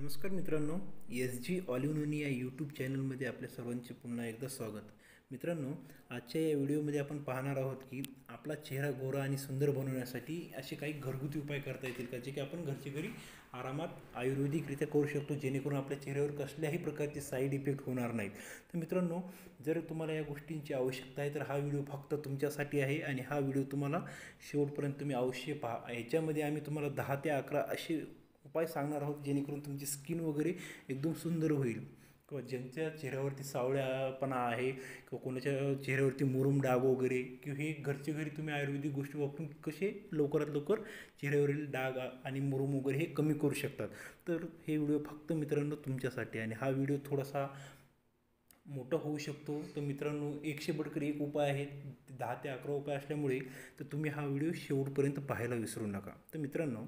नमस्कार मित्रांनो S G ऑलिव्हनोनी या यूट्यूब चॅनलमध्ये आपल्या सर्वांचे पुन्हा एकदा स्वागत मित्रांनो आजच्या या व्हिडिओमध्ये आपण पाहणार आहोत की आपला चेहरा गोरा आणि सुंदर बनवण्यासाठी असे काही घरगुती उपाय करता येतील का जे की आपण घरचे घरी आरामात आयुर्वेदिकरित्या करू शकतो जेणेकरून आपल्या चेहऱ्यावर कसल्याही प्रकारचे साईड इफेक्ट होणार नाहीत तर मित्रांनो जर तुम्हाला या गोष्टींची आवश्यकता आहे तर हा व्हिडिओ फक्त तुमच्यासाठी आहे आणि हा व्हिडिओ तुम्हाला शेवटपर्यंत तुम्ही अवश्य पहा याच्यामध्ये आम्ही तुम्हाला दहा ते अकरा असे उपाय सांगणार आहोत जेणेकरून तुमची स्किन वगैरे एकदम सुंदर होईल किंवा ज्यांच्या चेहऱ्यावरती सावळ्यापणा आहे किंवा कोणाच्या चेहऱ्यावरती मुरुम डाग वगैरे किंवा हे घरच्या घरी तुम्ही आयुर्वेदिक गोष्टी वापरून कसे लवकरात लवकर चेहऱ्यावरील डाग आणि मुरुम वगैरे हे कमी करू शकतात तर हे व्हिडिओ फक्त मित्रांनो तुमच्यासाठी आणि हा व्हिडिओ थोडासा मोठा होऊ शकतो तर मित्रांनो एकशे बडकर एक उपाय आहे दहा ते अकरा उपाय असल्यामुळे तर तुम्ही हा व्हिडिओ शेवटपर्यंत पाहायला विसरू नका तर मित्रांनो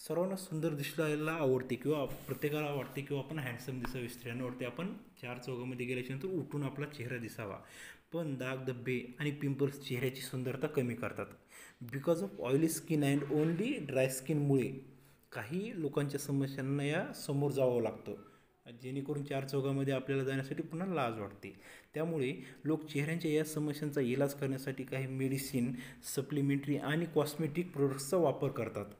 सर्वांना सुंदर दिसायला आवडते किंवा प्रत्येकाला वाटते किंवा आपण हँडसम दिसावी स्त्रियांना वाटते आपण चार चौघामध्ये गेल्याच्यानंतर उठून आपला चेहरा दिसावा पण दाग धब्बे आणि पिंपल्स चेहऱ्याची सुंदरता कमी करतात because of oily skin and only dry स्किनमुळे काही लोकांच्या समस्यांना या समोर जावं लागतं जेणेकरून चार चौघामध्ये आपल्याला जाण्यासाठी पुन्हा लाज वाटते त्यामुळे लोक चेहऱ्यांच्या या समस्यांचा इलाज करण्यासाठी काही मेडिसिन सप्लिमेंटरी आणि कॉस्मेटिक प्रोडक्ट्सचा वापर करतात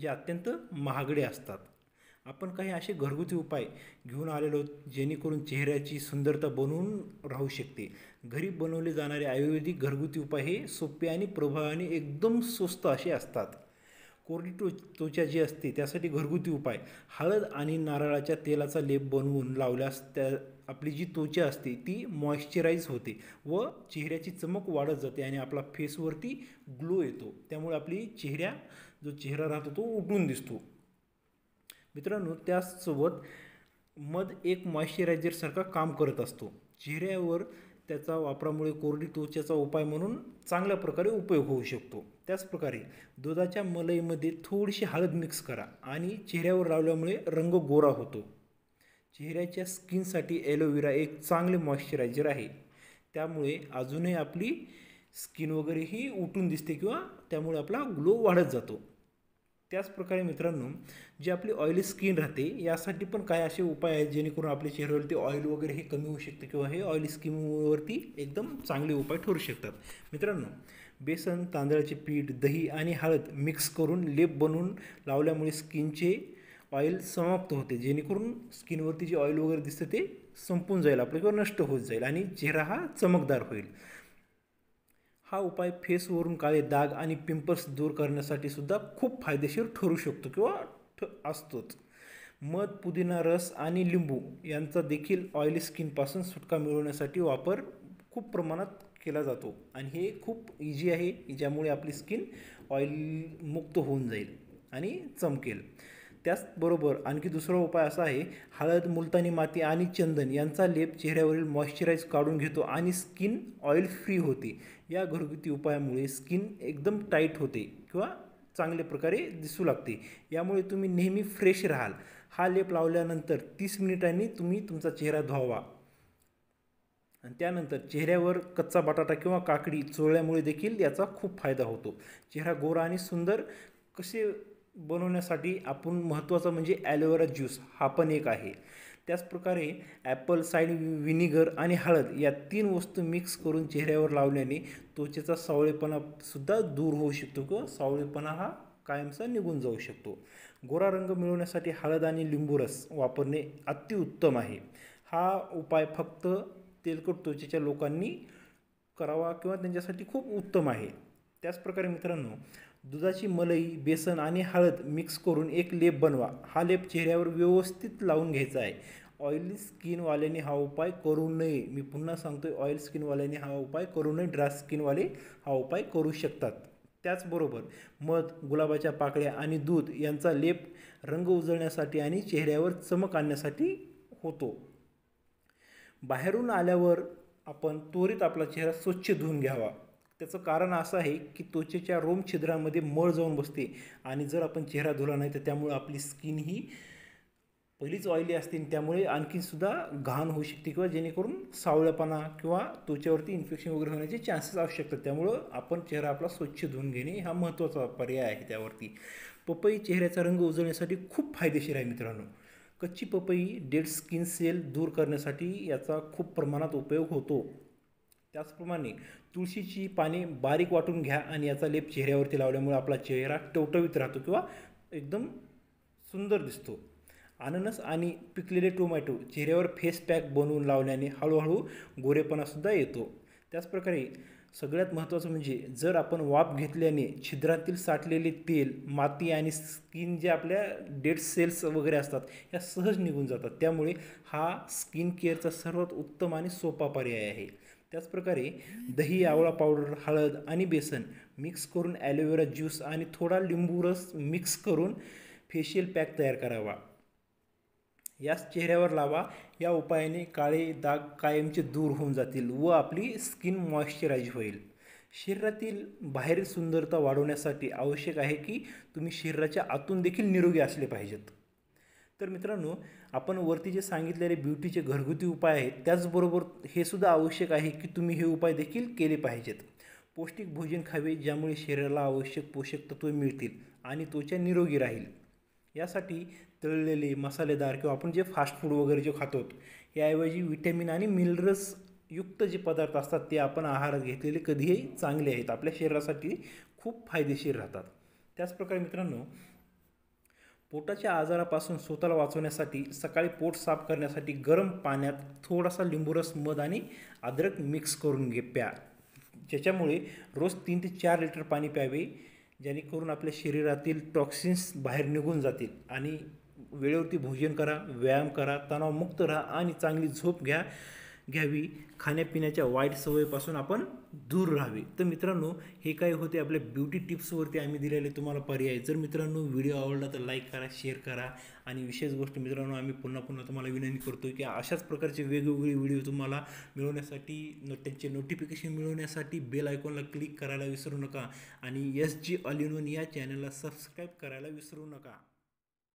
जे अत्यंत महागडे असतात आपण काही असे घरगुती उपाय घेऊन आलेलो जेणेकरून चेहऱ्याची सुंदरता बनवून राहू शकते घरी बनवले जाणारे आयुर्वेदिक घरगुती उपाय हे सोपे आणि प्रभावाने एकदम स्वस्त असे असतात कोरडी टो त्वचा जी असते त्यासाठी घरगुती उपाय हळद आणि नारळाच्या तेलाचा लेप बनवून लावल्यास त्या आपली जी त्वचा असते ती मॉइश्चराईज होते व चेहऱ्याची चमक वाढत जाते आणि आपला फेसवरती ग्लो येतो त्यामुळे आपली चेहऱ्या जो चेहरा राहतो तो उठून दिसतो मित्रांनो त्याचसोबत मध एक मॉइश्चरायझरसारखा काम करत असतो चेहऱ्यावर त्याचा वापरामुळे कोरडी त्वचेचा उपाय म्हणून चांगल्या प्रकारे उपयोग होऊ शकतो त्याचप्रकारे दुधाच्या मलईमध्ये थोडीशी हळद मिक्स करा आणि चेहऱ्यावर लावल्यामुळे रंग गोरा होतो चेहऱ्याच्या स्किनसाठी ॲलोवेरा एक चांगले मॉइश्चरायझर आहे त्यामुळे अजूनही आपली स्किन वगैरे ही उठून दिसते किंवा त्यामुळे आपला ग्लो वाढत जातो त्याचप्रकारे मित्रांनो जी आपली ऑइली स्किन राहते यासाठी पण काय असे उपाय आहेत जेणेकरून आपल्या चेहऱ्यावरती ऑइल वगैरे हे कमी होऊ शकतं किंवा हे ऑइली स्किनवरती एकदम चांगले उपाय ठरू शकतात मित्रांनो बेसन तांदळाचे पीठ दही आणि हळद मिक्स करून लेप बनवून लावल्यामुळे स्किनचे ऑइल समाप्त होते जेणेकरून स्किनवरती जे ऑइल वगैरे दिसते ते संपून जाईल आपलं किंवा नष्ट होत जाईल आणि चेहरा हा चमकदार होईल हा उपाय फेसवरून काळे दाग आणि पिंपल्स दूर करण्यासाठी सुद्धा खूप फायदेशीर ठरू शकतो किंवा असतोच मध पुदिना रस आणि लिंबू यांचा देखील ऑइली स्किनपासून सुटका मिळवण्यासाठी वापर खूप प्रमाणात केला जातो आणि हे खूप इजी आहे ज्यामुळे आपली स्किन ऑइल मुक्त होऊन जाईल आणि चमकेल त्याचबरोबर आणखी दुसरा उपाय असा आहे हळद मुलतानी माती आणि चंदन यांचा लेप चेहऱ्यावरील मॉइश्चराईज काढून घेतो आणि स्किन ऑइल फ्री होते या घरगुती उपायामुळे स्किन एकदम टाईट होते किंवा चांगल्या प्रकारे दिसू लागते यामुळे तुम्ही नेहमी फ्रेश राहाल हा लेप लावल्यानंतर तीस मिनिटांनी तुम्ही तुमचा चेहरा धुवा आणि त्यानंतर चेहऱ्यावर कच्चा बटाटा किंवा काकडी चोळल्यामुळे देखील याचा खूप फायदा होतो चेहरा गोरा आणि सुंदर कसे बनवण्यासाठी आपण महत्त्वाचा म्हणजे ॲलोवेरा ज्यूस हा पण एक आहे त्याचप्रकारे ॲपल साईड विनिगर आणि हळद या तीन वस्तू मिक्स करून चेहऱ्यावर लावल्याने त्वचेचा सावळेपणासुद्धा दूर होऊ शकतो किंवा सावळेपणा हा कायमचा निघून जाऊ शकतो गोरा रंग मिळवण्यासाठी हळद आणि लिंबू रस वापरणे अतिउत्तम आहे हा उपाय फक्त तेलकट त्वचेच्या लोकांनी करावा किंवा त्यांच्यासाठी खूप उत्तम आहे त्याचप्रकारे मित्रांनो दुधाची मलई बेसन आणि हळद मिक्स करून एक लेप बनवा हा लेप चेहऱ्यावर व्यवस्थित लावून घ्यायचा आहे ऑइली स्किनवाल्याने हा उपाय करू नये मी पुन्हा सांगतो आहे ऑइल स्किनवाल्याने हा उपाय करू नये ड्राय स्किनवाले हा उपाय करू शकतात त्याचबरोबर मध गुलाबाच्या पाकळ्या आणि दूध यांचा लेप रंग उजळण्यासाठी आणि चेहऱ्यावर चमक आणण्यासाठी होतो बाहेरून आल्यावर आपण त्वरित आपला चेहरा स्वच्छ धुवून घ्यावा त्याचं कारण असं आहे की त्वचेच्या रोम छिद्रामध्ये मळ जाऊन बसते आणि जर आपण चेहरा धुला नाही तर त्यामुळे आपली स्किन ही पहिलीच ऑइली असते आणि त्यामुळे सुद्धा घाण होऊ शकते किंवा जेणेकरून सावळेपणा किंवा त्वचेवरती इन्फेक्शन वगैरे होण्याचे चान्सेस असू शकतात त्यामुळं आपण चेहरा आपला स्वच्छ धुवून घेणे हा महत्त्वाचा पर्याय आहे त्यावरती पपई चेहऱ्याचा रंग उजळण्यासाठी खूप फायदेशीर आहे मित्रांनो कच्ची पपई डेड स्किन सेल दूर करण्यासाठी याचा खूप प्रमाणात उपयोग होतो त्याचप्रमाणे तुळशीची पाने बारीक वाटून घ्या आणि याचा लेप चेहऱ्यावरती लावल्यामुळे आपला चेहरा टवटवीत राहतो किंवा एकदम सुंदर दिसतो अननस आणि पिकलेले टोमॅटो चेहऱ्यावर फेस पॅक बनवून लावल्याने हळूहळू गोरेपणासुद्धा येतो त्याचप्रकारे सगळ्यात महत्त्वाचं म्हणजे जर आपण वाफ घेतल्याने छिद्रातील साठलेले तेल माती आणि स्किन जे आपल्या डेड सेल्स वगैरे असतात ह्या सहज निघून जातात त्यामुळे हा स्किन केअरचा सर्वात उत्तम आणि सोपा पर्याय आहे त्याचप्रकारे दही आवळा पावडर हळद आणि बेसन मिक्स करून ॲलोवेरा ज्यूस आणि थोडा लिंबू रस मिक्स करून फेशियल पॅक तयार करावा याच चेहऱ्यावर लावा या उपायाने काळे दाग कायमचे दूर होऊन जातील व आपली स्किन मॉइश्चराईज होईल शरीरातील बाहेरील सुंदरता वाढवण्यासाठी आवश्यक आहे की तुम्ही शरीराच्या आतून देखील निरोगी असले पाहिजेत तर मित्रांनो आपण वरती जे सांगितलेले ब्युटीचे घरगुती उपाय आहेत त्याचबरोबर हे सुद्धा आवश्यक आहे की तुम्ही हे उपाय देखील केले पाहिजेत पौष्टिक भोजन खावे ज्यामुळे शरीराला आवश्यक पोषक तत्वे मिळतील आणि त्वचा निरोगी राहील यासाठी तळलेले मसालेदार किंवा आपण जे फास्ट फूड वगैरे जे खातो याऐवजी विटॅमिन आणि मिनरल्स युक्त जे पदार्थ असतात ते आपण आहारात घेतलेले कधीही चांगले आहेत आपल्या शरीरासाठी खूप फायदेशीर राहतात त्याचप्रकारे मित्रांनो पोटाच्या आजारापासून स्वतःला वाचवण्यासाठी सकाळी पोट साफ करण्यासाठी गरम पाण्यात थोडासा लिंबूरस मध आणि अद्रक मिक्स करून घे प्या ज्याच्यामुळे रोज तीन ते चार लिटर पाणी प्यावे जेणेकरून आपल्या शरीरातील टॉक्सिन्स बाहेर निघून जातील आणि वेळेवरती भोजन करा व्यायाम करा तणावमुक्त राहा आणि चांगली झोप घ्या घ्यावी खाण्यापिण्याच्या वाईट सवयीपासून आपण दूर राहावे तर मित्रांनो हे काय होते आपल्या ब्युटी टिप्सवरती आम्ही दिलेले तुम्हाला पर्याय जर मित्रांनो व्हिडिओ आवडला तर लाईक करा शेअर करा आणि विशेष गोष्ट मित्रांनो आम्ही पुन्हा पुन्हा तुम्हाला विनंती करतो की अशाच प्रकारचे वेगवेगळे व्हिडिओ तुम्हाला मिळवण्यासाठी न त्यांचे नोटिफिकेशन मिळवण्यासाठी बेल आयकॉनला क्लिक करायला विसरू नका आणि एस जी ऑल या चॅनलला सबस्क्राईब करायला विसरू नका